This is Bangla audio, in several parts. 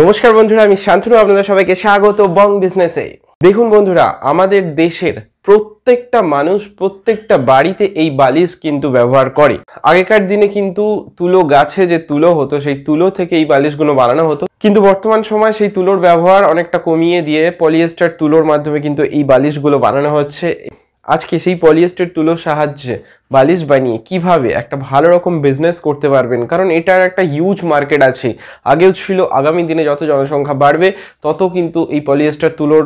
নমস্কার বন্ধুরা আমি শান্তনু আপনাদের সবাইকে স্বাগত বং বিজনেসে দেখুন বন্ধুরা আমাদের দেশের প্রত্যেকটা মানুষ প্রত্যেকটা বাড়িতে এই বালিশ কিন্তু ব্যবহার করে আগেকার দিনে কিন্তু তুলো গাছে যে তুলো হতো সেই তুলো থেকে এই বালিশগুলো বানানো হতো কিন্তু বর্তমান সময় সেই তুলোর ব্যবহার অনেকটা কমিয়ে দিয়ে পলিয়েস্টার তুলোর মাধ্যমে কিন্তু এই বালিশগুলো বানানো হচ্ছে আজকে সেই পলিয়েস্টার তুলোর সাহায্যে বালিশ বানিয়ে কিভাবে একটা ভালো রকম বিজনেস করতে পারবেন কারণ এটার একটা হিউজ মার্কেট আছে আগেও ছিল আগামী দিনে যত জনসংখ্যা বাড়বে তত কিন্তু এই পলিয়েস্টার তুলোর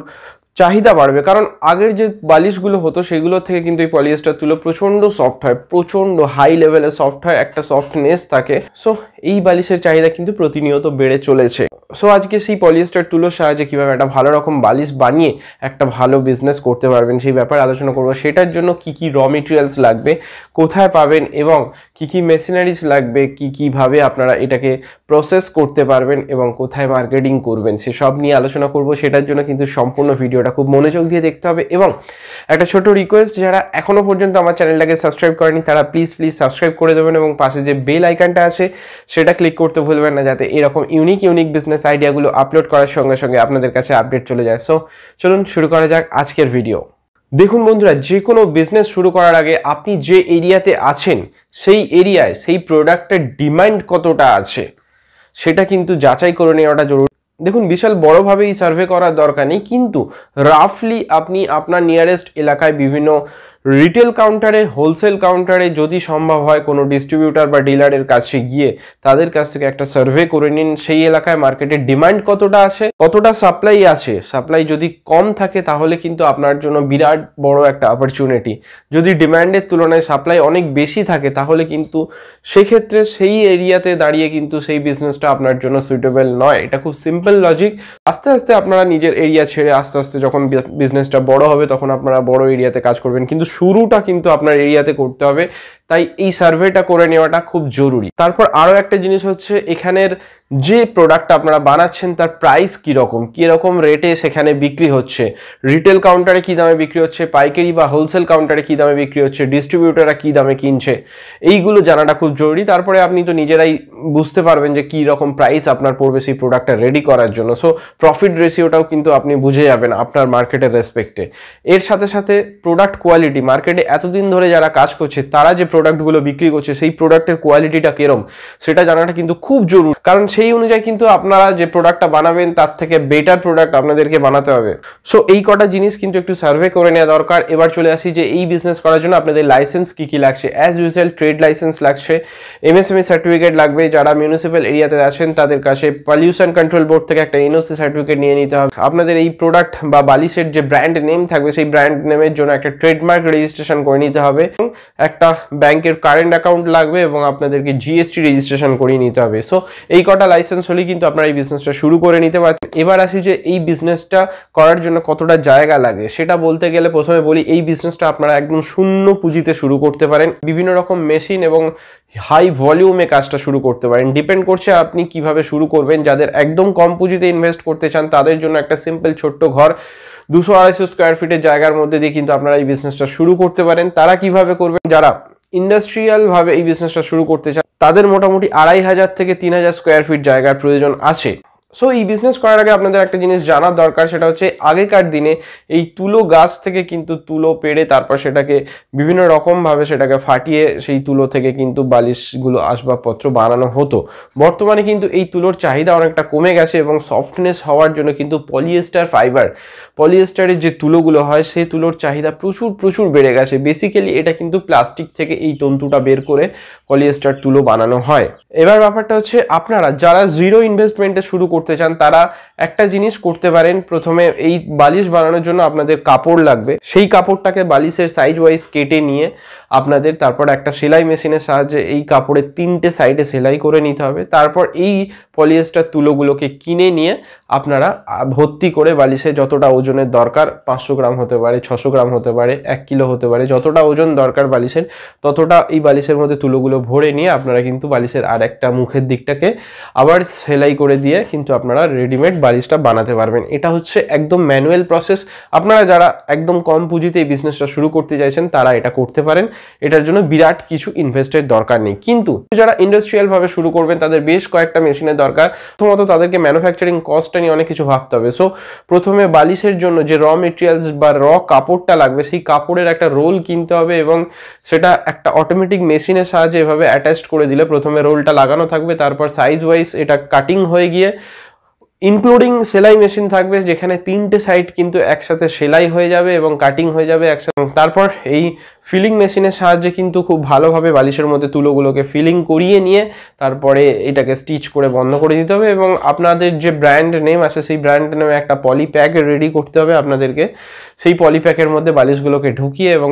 চাহিদা বাড়বে কারণ আগের যে বালিশগুলো হতো সেগুলো থেকে কিন্তু এই পলিয়েস্টার তুলো প্রচণ্ড সফট হয় প্রচণ্ড হাই লেভেলে সফট হয় একটা সফটনেস থাকে সো এই বালিশের চাহিদা কিন্তু প্রতিনিয়ত বেড়ে চলেছে সো আজকে সেই পলিয়েস্টার তুলোর সাহায্যে কীভাবে একটা ভালো রকম বালিশ বানিয়ে একটা ভালো বিজনেস করতে পারবেন সেই ব্যাপারে আলোচনা করবো সেটার জন্য কি কি র মেটেরিয়ালস লাগবে কোথায় পাবেন এবং কি কি মেশিনারিজ লাগবে কি কিভাবে আপনারা এটাকে প্রসেস করতে পারবেন এবং কোথায় মার্কেটিং করবেন সেসব নিয়ে আলোচনা করব সেটার জন্য কিন্তু সম্পূর্ণ ভিডিওটা খুব মনোযোগ দিয়ে দেখতে হবে এবং একটা ছোট রিকোয়েস্ট যারা এখনও পর্যন্ত আমার চ্যানেলটাকে সাবস্ক্রাইব করেনি তারা প্লিজ প্লিজ সাবস্ক্রাইব করে দেবেন এবং পাশে যে বেল আইকনটা আছে সেটা ক্লিক করতে ভুলবেন না যাতে এরকম ইউনিক ইউনিক বিজনেস বিজনেস আইডিয়াগুলো আপলোড করার সঙ্গে সঙ্গে আপনাদের কাছে আপডেট চলে যায় সো চলুন শুরু করা যাক আজকের ভিডিও দেখুন বন্ধুরা যে কোনো বিজনেস শুরু করার আগে আপনি যে এরিয়াতে আছেন সেই এরিয়ায় সেই প্রোডাক্টের ডিমান্ড কতটা আছে সেটা কিন্তু যাচাই করে নেওয়াটা জরুরি দেখুন বিশাল বড়োভাবে এই সার্ভে করার দরকার নেই কিন্তু রাফলি আপনি আপনার নিয়ারেস্ট এলাকায় বিভিন্ন রিটেল কাউন্টারে হোলসেল কাউন্টারে যদি সম্ভব হয় কোনো ডিস্ট্রিবিউটার বা ডিলারের কাছে গিয়ে তাদের কাছ থেকে একটা সার্ভে করে নিন সেই এলাকায় মার্কেটের ডিমান্ড কতটা আছে কতটা সাপ্লাই আছে সাপ্লাই যদি কম থাকে তাহলে কিন্তু আপনার জন্য বিরাট বড় একটা অপরচুনিটি যদি ডিমান্ডের তুলনায় সাপ্লাই অনেক বেশি থাকে তাহলে কিন্তু সেক্ষেত্রে সেই এরিয়াতে দাঁড়িয়ে কিন্তু সেই বিজনেসটা আপনার জন্য সুইটেবল নয় এটা খুব সিম্পল লজিক আস্তে আস্তে আপনারা নিজের এরিয়া ছেড়ে আস্তে আস্তে যখন বিজনেসটা বড় হবে তখন আপনারা বড় এরিয়াতে কাজ করবেন কিন্তু শুরুটা কিন্তু আপনার এরিয়াতে করতে হবে তাই এই সার্ভেটা করে নেওয়াটা খুব জরুরি তারপর আরও একটা জিনিস হচ্ছে এখানের যে প্রোডাক্টটা আপনারা বানাচ্ছেন তার প্রাইস কীরকম কীরকম রেটে সেখানে বিক্রি হচ্ছে রিটেল কাউন্টারে কী দামে বিক্রি হচ্ছে পাইকারি বা হোলসেল কাউন্টারে কী দামে বিক্রি হচ্ছে ডিস্ট্রিবিউটাররা কী দামে কিনছে এইগুলো জানাটা খুব জরুরি তারপরে আপনি তো নিজেরাই বুঝতে পারবেন যে কী রকম প্রাইস আপনার পড়বে সেই প্রোডাক্টটা রেডি করার জন্য সো প্রফিট রেশিওটাও কিন্তু আপনি বুঝে যাবেন আপনার মার্কেটের রেসপেক্টে এর সাথে সাথে প্রোডাক্ট কোয়ালিটি মার্কেটে এতদিন ধরে যারা কাজ করছে তারা যে প্রোডাক্টগুলো বিক্রি করছে সেই প্রোডাক্টের কোয়ালিটিটা কেরম সেটা জানাটা কিন্তু খুব জরুরি কারণ সেই অনুযায়ী কিন্তু আপনারা যে প্রোডাক্টটা বানাবেন তার থেকে বেটার প্রোডাক্ট আপনাদেরকে বানাতে হবে সো এই কটা জিনিস কিন্তু একটু সার্ভে করে নেওয়া দরকার এবার চলে আসি যে এই বিজনেস করার জন্য আপনাদের লাইসেন্স কি কি লাগছে অ্যাজ ইউজুয়াল ট্রেড লাইসেন্স লাগছে এমএসএমই সার্টিফিকেট e লাগবে যারা মিউনিসিপ্যাল এরিয়াতে আছেন তাদের কাছে পলিউশন কন্ট্রোল বোর্ড থেকে একটা এনওসি সার্টিফিকেট নিয়ে নিতে হবে আপনাদের এই প্রোডাক্ট বা বালিশের যে ব্র্যান্ড নেম থাকবে সেই ব্র্যান্ড নেমের জন্য একটা ট্রেডমার্ক রেজিস্ট্রেশন করে নিতে হবে একটা ব্যাংকের কারেন্ট অ্যাকাউন্ট লাগবে এবং আপনাদেরকে জিএসটি রেজিস্ট্রেশন করিয়ে নিতে হবে সো এই কটা লাইসেন্স হলেই কিন্তু আপনারা এই বিজনেসটা শুরু করে নিতে পারছেন এবার আসি যে এই বিজনেসটা করার জন্য কতটা জায়গা লাগে সেটা বলতে গেলে প্রথমে বলি এই বিজনেসটা আপনারা একদম শূন্য পুঁজিতে শুরু করতে পারেন বিভিন্ন রকম মেশিন এবং হাই ভলিউমে কাজটা শুরু করতে পারেন ডিপেন্ড করছে আপনি কিভাবে শুরু করবেন যাদের একদম কম পুঁজিতে ইনভেস্ট করতে চান তাদের জন্য একটা সিম্পল ছোট্ট ঘর দুশো আড়াইশো স্কোয়ার ফিটের জায়গার মধ্যে দিয়ে কিন্তু আপনারা এই বিজনেসটা শুরু করতে পারেন তারা কিভাবে করবেন যারা ইন্ডাস্ট্রিয়ালভাবে এই বিজনেসটা শুরু করতে চান তাদের মোটামুটি আড়াই হাজার থেকে তিন হাজার স্কোয়ার ফিট জায়গার প্রয়োজন আছে সো এই বিজনেস করার আগে আপনাদের একটা জিনিস জানার দরকার সেটা হচ্ছে আগেকার দিনে এই তুলো গাছ থেকে কিন্তু তুলো পেড়ে তারপর সেটাকে বিভিন্ন রকমভাবে সেটাকে ফাটিয়ে সেই তুলো থেকে কিন্তু বালিশগুলো আসবাবপত্র বানানো হতো বর্তমানে কিন্তু এই তুলোর চাহিদা অনেকটা কমে গেছে এবং সফটনেস হওয়ার জন্য কিন্তু পলিয়েস্টার ফাইবার পলিয়েস্টারের যে তুলোগুলো হয় সেই তুলোর চাহিদা প্রচুর প্রচুর বেড়ে গেছে বেসিক্যালি এটা কিন্তু প্লাস্টিক থেকে এই তন্তুটা বের করে পলিয়েস্টার তুলো বানানো হয় এবার ব্যাপারটা হচ্ছে আপনারা যারা জিরো ইনভেস্টমেন্টে শুরু করতে চান তারা একটা জিনিস করতে পারেন প্রথমে এই বালিশ বানানোর জন্য আপনাদের কাপড় লাগবে সেই কাপড়টাকে বালিশের সাইজ ওয়াইজ কেটে নিয়ে আপনাদের তারপর একটা সেলাই মেশিনের সাহায্যে এই কাপড়ের তিনটে সাইডে সেলাই করে নিতে হবে তারপর এই পলিয়েস্টার তুলোগুলোকে কিনে নিয়ে আপনারা ভর্তি করে বালিশে যতটা ওজনের দরকার পাঁচশো গ্রাম হতে পারে ছশো গ্রাম হতে পারে এক কিলো হতে পারে যতটা ওজন দরকার বালিশের ততটা এই বালিশের মধ্যে তুলোগুলো ভরে নিয়ে আপনারা কিন্তু বালিশের আর একটা মুখের দিকটাকে আবার সেলাই করে দিয়ে কিন্তু আপনারা রেডিমেড বালিশটা বানাতে পারবেন এটা হচ্ছে একদম ম্যানুয়াল প্রসেস আপনারা যারা একদম কম পুঁজিতে এই বিজনেসটা শুরু করতে চাইছেন তারা এটা করতে পারেন এটার জন্য বিরাট কিছু ইনভেস্টের দরকার নেই কিন্তু যারা ইন্ডাস্ট্রিয়ালভাবে শুরু করবেন তাদের বেশ কয়েকটা মেশিনের দরকার প্রথমত তাদেরকে ম্যানুফ্যাকচারিং কস্টটা নিয়ে অনেক কিছু ভাবতে হবে সো প্রথমে বালিশের জন্য যে র মেটেরিয়ালস বা র কাপড়টা লাগবে সেই কাপড়ের একটা রোল কিনতে হবে এবং সেটা একটা অটোমেটিক মেশিনের সাহায্যে এভাবে অ্যাটাচড করে দিলে প্রথমে রোলটা লাগানো থাকবে তারপর সাইজ ওয়াইজ এটা কাটিং হয়ে গিয়ে ইনক্লুডিং সেলাই মেশিন থাকবে যেখানে তিনটে সাইড কিন্তু একসাথে সেলাই হয়ে যাবে এবং কাটিং হয়ে যাবে একসাথে তারপর এই ফিলিং মেশিনের সাহায্যে কিন্তু খুব ভালোভাবে বালিশের মধ্যে তুলোগুলোকে ফিলিং করিয়ে নিয়ে তারপরে এটাকে স্টিচ করে বন্ধ করে দিতে হবে এবং আপনাদের যে ব্র্যান্ড নেম আছে সেই ব্র্যান্ড নেমে একটা পলি প্যাক রেডি করতে হবে আপনাদেরকে সেই পলি প্যাকের মধ্যে বালিশগুলোকে ঢুকিয়ে এবং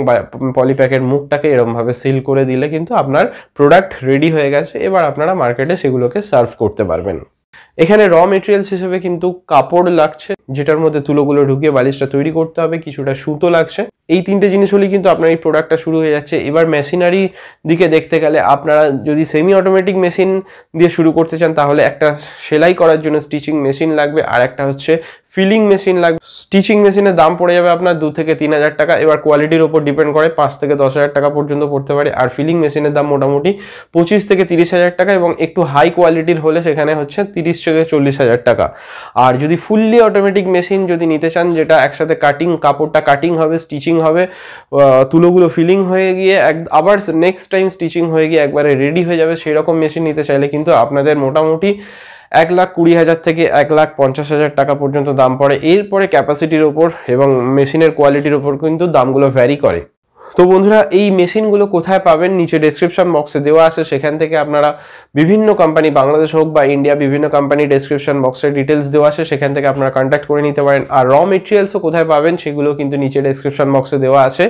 পলি প্যাকের মুখটাকে এরমভাবে সিল করে দিলে কিন্তু আপনার প্রোডাক্ট রেডি হয়ে গেছে এবার আপনারা মার্কেটে সেগুলোকে সার্ভ করতে পারবেন এখানে র মেটেরিয়ালস হিসেবে কিন্তু কাপড় লাগছে যেটার মধ্যে তুলোগুলো ঢুকিয়ে বালিশটা তৈরি করতে হবে কিছুটা সুতো লাগছে এই তিনটে জিনিস হলেই কিন্তু আপনার এই প্রোডাক্টটা শুরু হয়ে যাচ্ছে এবার মেশিনারি দিকে দেখতে গেলে আপনারা যদি সেমি অটোমেটিক মেশিন দিয়ে শুরু করতে চান তাহলে একটা সেলাই করার জন্য স্টিচিং মেশিন লাগবে আর একটা হচ্ছে ফিলিং মেশিন লাগবে স্টিচিং মেশিনের দাম পড়ে যাবে আপনার দু থেকে তিন হাজার টাকা এবার কোয়ালিটির ওপর ডিপেন্ড করে পাঁচ থেকে দশ হাজার টাকা পর্যন্ত পড়তে পারে আর ফিলিং মেশিনের দাম মোটামুটি পঁচিশ থেকে তিরিশ হাজার টাকা এবং একটু হাই কোয়ালিটির হলে সেখানে হচ্ছে তিরিশ থেকে চল্লিশ হাজার টাকা আর যদি ফুললি অটোমেটিক মেশিন যদি নিতে চান যেটা একসাথে কাটিং কাপড়টা কাটিং হবে স্টিচিং হবে তুলোগুলো ফিলিং হয়ে গিয়ে এক আবার নেক্সট টাইম স্টিচিং হয়ে গিয়ে একবারে রেডি হয়ে যাবে সেই রকম মেশিন নিতে চাইলে কিন্তু আপনাদের মোটামুটি এক লাখ কুড়ি হাজার থেকে এক লাখ পঞ্চাশ হাজার টাকা পর্যন্ত দাম পড়ে এরপরে ক্যাপাসিটির ওপর এবং মেশিনের কোয়ালিটির ওপর কিন্তু দামগুলো ভ্যারি করে তো বন্ধুরা এই মেশিনগুলো কোথায় পাবেন নিচে ডেসক্রিপশন বক্সে দেওয়া আছে সেখান থেকে আপনারা বিভিন্ন কোম্পানি বাংলাদেশ হোক বা ইন্ডিয়া বিভিন্ন কোম্পানি ডেসক্রিপশন বক্সে ডিটেলস দেওয়া আছে সেখান থেকে আপনারা কন্ট্যাক্ট করে নিতে পারেন আর র মেটেরিয়ালসও কোথায় পাবেন সেগুলো কিন্তু নিচে ডেসক্রিপশন বক্সে দেওয়া আছে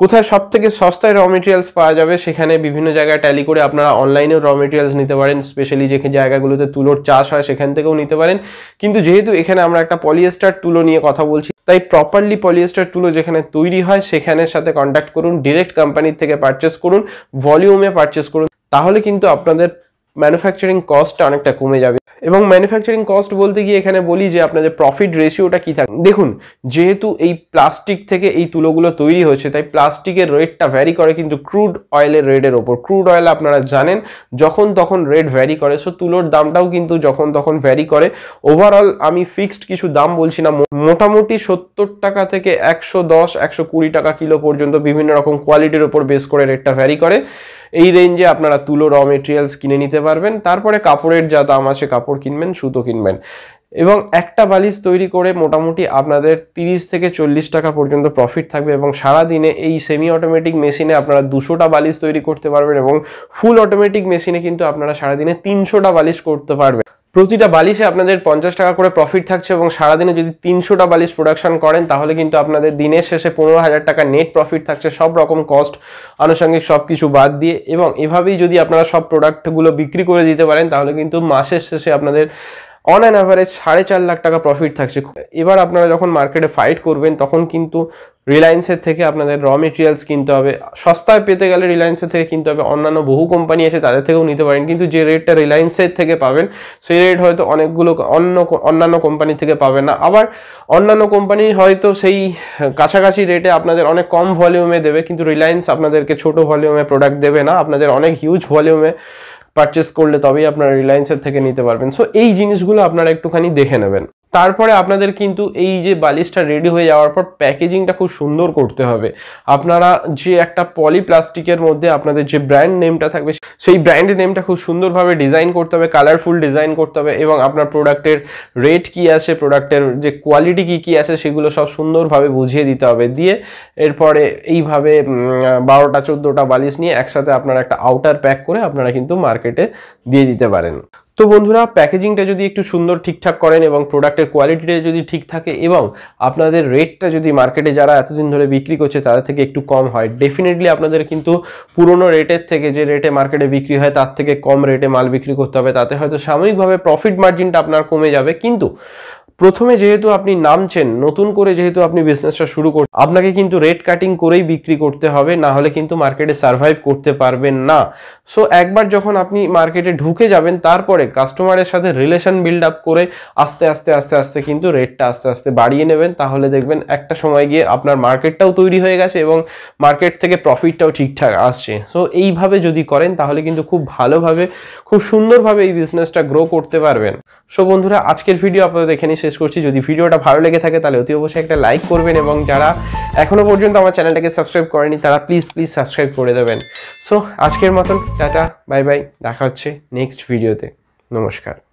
কোথায় সব থেকে সস্তায় র মেটেরিয়ালস পাওয়া যাবে সেখানে বিভিন্ন জায়গায় ট্যালি করে আপনারা অনলাইনেও র মেটেরিয়ালস নিতে পারেন স্পেশালি যে জায়গাগুলোতে তুলোর চাষ হয় সেখান থেকেও নিতে পারেন কিন্তু যেহেতু এখানে আমরা একটা পলিয়েস্টার তুলো নিয়ে কথা বলছি তাই প্রপারলি পলিয়েস্টার তুলো যেখানে তৈরি হয় সেখানের সাথে কন্ট্যাক্ট করুন ডিরেক্ট কোম্পানির থেকে পারচেস করুন ভলিউমে পারচেস করুন তাহলে কিন্তু আপনাদের ম্যানুফ্যাকচারিং কস্টটা অনেকটা কমে যাবে এবং ম্যানুফ্যাকচারিং কস্ট বলতে গিয়ে এখানে বলি যে আপনাদের প্রফিট রেশিওটা কী থাকে দেখুন যেহেতু এই প্লাস্টিক থেকে এই তুলোগুলো তৈরি হচ্ছে তাই প্লাস্টিকের রেটটা ভ্যারি করে কিন্তু ক্রুড অয়েলের রেটের ওপর ক্রুড অয়েল আপনারা জানেন যখন তখন রেট ভ্যারি করে সো তুলোর দামটাও কিন্তু যখন তখন ভ্যারি করে ওভারঅল আমি ফিক্সড কিছু দাম বলছি না মোটামুটি সত্তর টাকা থেকে একশো দশ একশো কুড়ি টাকা কিলো পর্যন্ত বিভিন্ন রকম কোয়ালিটির ওপর বেস করে রেটটা ভ্যারি করে এই রেঞ্জে আপনারা তুলো র মেটেরিয়ালস কিনে নিতে পারবেন তারপরে কাপড়ের যা দাম আছে কাপড় কিনবেন সুতো কিনবেন এবং একটা বালিশ তৈরি করে মোটামুটি আপনাদের 30 থেকে চল্লিশ টাকা পর্যন্ত প্রফিট থাকবে এবং সারা দিনে এই সেমি অটোমেটিক মেশিনে আপনারা দুশোটা বালিশ তৈরি করতে পারবেন এবং ফুল অটোমেটিক মেশিনে কিন্তু আপনারা সারাদিনে তিনশোটা বালিশ করতে পারবেন প্রতিটা বালিশে আপনাদের পঞ্চাশ টাকা করে প্রফিট থাকছে এবং সারাদিনে যদি তিনশোটা বালিশ প্রোডাকশন করেন তাহলে কিন্তু আপনাদের দিনের শেষে পনেরো হাজার টাকা নেট প্রফিট থাকছে সব রকম কস্ট আনুষঙ্গিক সব কিছু বাদ দিয়ে এবং এভাবেই যদি আপনারা সব প্রোডাক্টগুলো বিক্রি করে দিতে পারেন তাহলে কিন্তু মাসের শেষে আপনাদের অন অ্যান অ্যাভারেজ সাড়ে চার লাখ টাকা প্রফিট থাকছে এবার আপনারা যখন মার্কেটে ফাইট করবেন তখন কিন্তু রিলায়েন্সের থেকে আপনাদের র মেটেরিয়ালস কিনতে হবে সস্তায় পেতে গেলে রিলায়েন্সের থেকে কিনতে হবে অন্যান্য বহু কোম্পানি আছে তাদের থেকেও নিতে পারেন কিন্তু যে রেটটা রিলায়েন্সের থেকে পাবেন সেই রেট হয়তো অনেকগুলো অন্য অন্যান্য কোম্পানি থেকে পাবেন না আবার অন্যান্য কোম্পানি হয়তো সেই কাছাকাছি রেটে আপনাদের অনেক কম ভলিউমে দেবে কিন্তু রিলায়েন্স আপনাদেরকে ছোট ভলিউমে প্রোডাক্ট দেবে না আপনাদের অনেক হিউজ ভলিউমে পারচেস করলে তবেই আপনারা রিলায়েন্সের থেকে নিতে পারবেন সো এই জিনিসগুলো আপনারা একটুখানি দেখে নেবেন তারপরে আপনাদের কিন্তু এই যে বালিশটা রেডি হয়ে যাওয়ার পর প্যাকেজিংটা খুব সুন্দর করতে হবে আপনারা যে একটা পলি প্লাস্টিকের মধ্যে আপনাদের যে ব্র্যান্ড নেমটা থাকবে সেই ব্র্যান্ড নেমটা খুব সুন্দরভাবে ডিজাইন করতে হবে কালারফুল ডিজাইন করতে হবে এবং আপনার প্রোডাক্টের রেট কি আছে প্রোডাক্টের যে কোয়ালিটি কি কি আছে সেগুলো সব সুন্দরভাবে বুঝিয়ে দিতে হবে দিয়ে এরপরে এইভাবে বারোটা চোদ্দোটা বালিশ নিয়ে একসাথে আপনারা একটা আউটার প্যাক করে আপনারা কিন্তু মার্কেটে দিয়ে দিতে পারেন তো বন্ধুরা প্যাকেজিংটা যদি একটু সুন্দর ঠিকঠাক করেন এবং প্রোডাক্টের কোয়ালিটিটা যদি ঠিক থাকে এবং আপনাদের রেটটা যদি মার্কেটে যারা এতদিন ধরে বিক্রি করছে তাদের থেকে একটু কম হয় ডেফিনেটলি আপনাদের কিন্তু পুরনো রেটের থেকে যে রেটে মার্কেটে বিক্রি হয় তার থেকে কম রেটে মাল বিক্রি করতে হবে তাতে হয়তো সাময়িকভাবে প্রফিট মার্জিনটা আপনার কমে যাবে কিন্তু প্রথমে যেহেতু আপনি নামছেন নতুন করে যেহেতু আপনি বিজনেসটা শুরু করছেন আপনাকে কিন্তু রেট কাটিং করেই বিক্রি করতে হবে না হলে কিন্তু মার্কেটে সার্ভাইভ করতে পারবেন না সো একবার যখন আপনি মার্কেটে ঢুকে যাবেন তারপরে কাস্টমারের সাথে রিলেশন বিল্ড আপ করে আস্তে আস্তে আস্তে আস্তে কিন্তু রেটটা আস্তে আস্তে বাড়িয়ে নেবেন তাহলে দেখবেন একটা সময় গিয়ে আপনার মার্কেটটাও তৈরি হয়ে গেছে এবং মার্কেট থেকে প্রফিটটাও ঠিকঠাক আসছে সো এইভাবে যদি করেন তাহলে কিন্তু খুব ভালোভাবে খুব সুন্দরভাবে এই বিজনেসটা গ্রো করতে পারবেন সো বন্ধুরা আজকের ভিডিও আপনারা দেখে নিচ্ছেন শেষ করছি যদি ভিডিওটা ভালো লেগে থাকে তাহলে অতি অবশ্যই একটা লাইক করবেন এবং যারা এখনও পর্যন্ত আমার চ্যানেলটাকে সাবস্ক্রাইব করেনি তারা প্লিজ প্লিজ সাবস্ক্রাইব করে দেবেন সো আজকের মতন টাটা বাই বাই দেখা হচ্ছে নেক্সট ভিডিওতে নমস্কার